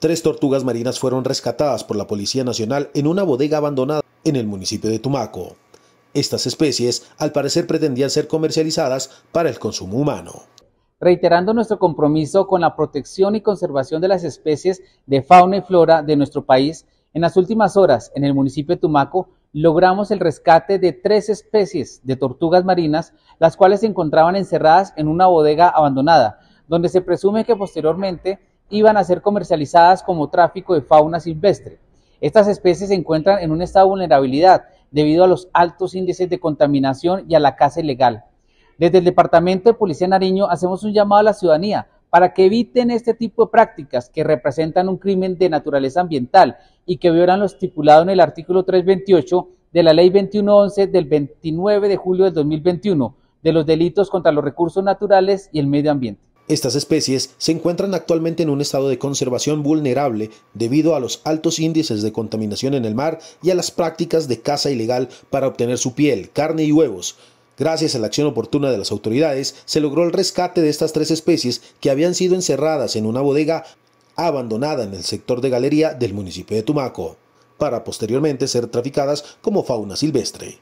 Tres tortugas marinas fueron rescatadas por la Policía Nacional en una bodega abandonada en el municipio de Tumaco. Estas especies, al parecer, pretendían ser comercializadas para el consumo humano. Reiterando nuestro compromiso con la protección y conservación de las especies de fauna y flora de nuestro país, en las últimas horas, en el municipio de Tumaco, logramos el rescate de tres especies de tortugas marinas, las cuales se encontraban encerradas en una bodega abandonada, donde se presume que posteriormente iban a ser comercializadas como tráfico de fauna silvestre. Estas especies se encuentran en un estado de vulnerabilidad debido a los altos índices de contaminación y a la caza ilegal. Desde el Departamento de Policía Nariño hacemos un llamado a la ciudadanía para que eviten este tipo de prácticas que representan un crimen de naturaleza ambiental y que violan lo estipulado en el artículo 328 de la Ley 2111 del 29 de julio del 2021 de los delitos contra los recursos naturales y el medio ambiente. Estas especies se encuentran actualmente en un estado de conservación vulnerable debido a los altos índices de contaminación en el mar y a las prácticas de caza ilegal para obtener su piel, carne y huevos. Gracias a la acción oportuna de las autoridades, se logró el rescate de estas tres especies que habían sido encerradas en una bodega abandonada en el sector de galería del municipio de Tumaco, para posteriormente ser traficadas como fauna silvestre.